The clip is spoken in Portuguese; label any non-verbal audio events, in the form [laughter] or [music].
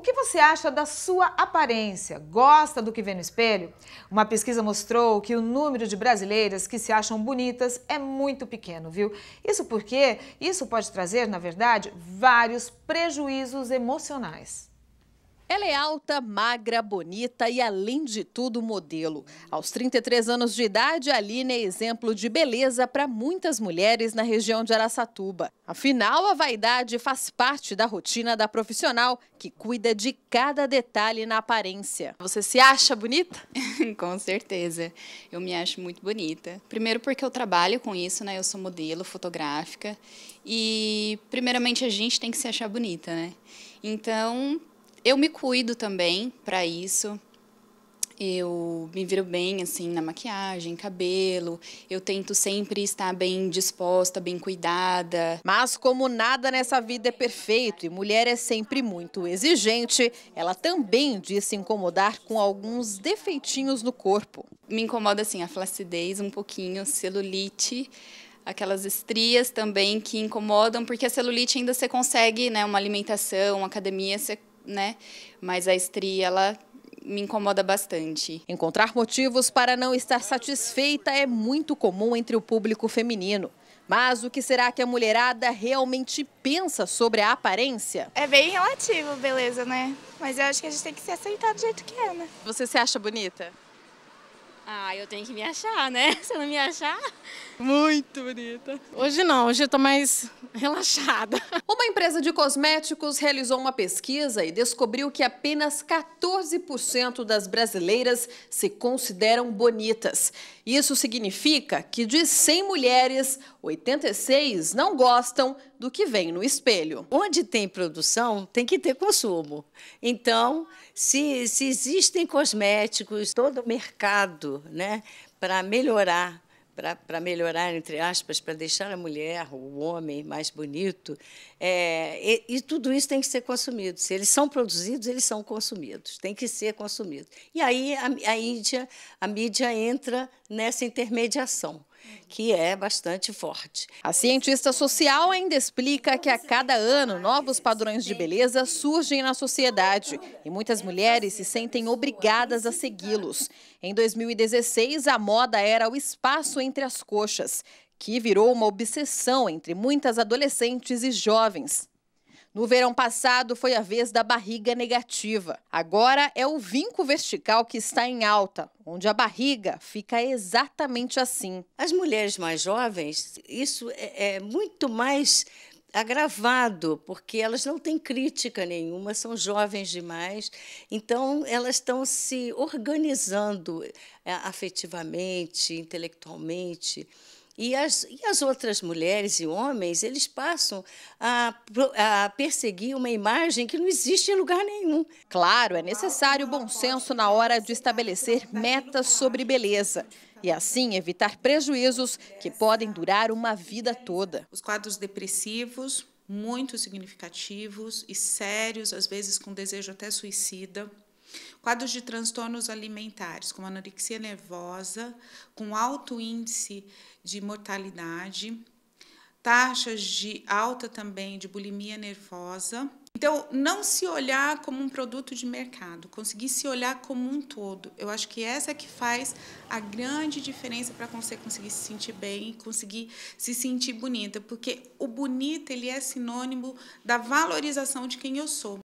O que você acha da sua aparência? Gosta do que vê no espelho? Uma pesquisa mostrou que o número de brasileiras que se acham bonitas é muito pequeno, viu? Isso porque isso pode trazer, na verdade, vários prejuízos emocionais. Ela é alta, magra, bonita e, além de tudo, modelo. Aos 33 anos de idade, a Aline é exemplo de beleza para muitas mulheres na região de Araçatuba. Afinal, a vaidade faz parte da rotina da profissional, que cuida de cada detalhe na aparência. Você se acha bonita? [laughs] com certeza. Eu me acho muito bonita. Primeiro porque eu trabalho com isso, né? Eu sou modelo fotográfica e primeiramente a gente tem que se achar bonita, né? Então, eu me cuido também para isso. Eu me viro bem, assim, na maquiagem, cabelo. Eu tento sempre estar bem disposta, bem cuidada. Mas como nada nessa vida é perfeito e mulher é sempre muito exigente, ela também diz se incomodar com alguns defeitinhos no corpo. Me incomoda, assim, a flacidez um pouquinho, celulite, aquelas estrias também que incomodam, porque a celulite ainda você consegue, né, uma alimentação, uma academia, você né? Mas a estria, ela me incomoda bastante. Encontrar motivos para não estar satisfeita é muito comum entre o público feminino. Mas o que será que a mulherada realmente pensa sobre a aparência? É bem relativo, beleza, né? Mas eu acho que a gente tem que se aceitar do jeito que é, né? Você se acha bonita? Ah, eu tenho que me achar, né? [laughs] Se eu não me achar. Muito bonita. Hoje não, hoje eu tô mais relaxada. Uma empresa de cosméticos realizou uma pesquisa e descobriu que apenas 14% das brasileiras se consideram bonitas. Isso significa que de 100 mulheres, 86 não gostam do que vem no espelho. Onde tem produção, tem que ter consumo. Então, se, se existem cosméticos, todo o mercado né, para melhorar para melhorar, entre aspas, para deixar a mulher, o homem mais bonito. É, e, e, tudo isso tem que ser consumido. Se eles são produzidos, eles são consumidos. Tem que ser consumido. E aí a, a, Índia, a mídia entra nessa intermediação que é bastante forte. A cientista social ainda explica que a cada ano novos padrões de beleza surgem na sociedade e muitas mulheres se sentem obrigadas a segui-los. Em 2016, a moda era o espaço entre as coxas, que virou uma obsessão entre muitas adolescentes e jovens. No verão passado foi a vez da barriga negativa. Agora é o vinco vertical que está em alta, onde a barriga fica exatamente assim. As mulheres mais jovens, isso é, é muito mais agravado, porque elas não têm crítica nenhuma, são jovens demais, então elas estão se organizando é, afetivamente, intelectualmente. E as, e as outras mulheres e homens, eles passam a, a perseguir uma imagem que não existe em lugar nenhum. Claro, é necessário bom senso na hora de estabelecer metas sobre beleza e assim evitar prejuízos que podem durar uma vida toda. Os quadros depressivos, muito significativos e sérios, às vezes com desejo até suicida. Quadros de transtornos alimentares, como anorexia nervosa, com alto índice de mortalidade, taxas de alta também de bulimia nervosa. Então, não se olhar como um produto de mercado, conseguir se olhar como um todo. Eu acho que essa é que faz a grande diferença para você conseguir se sentir bem, conseguir se sentir bonita, porque o bonito ele é sinônimo da valorização de quem eu sou.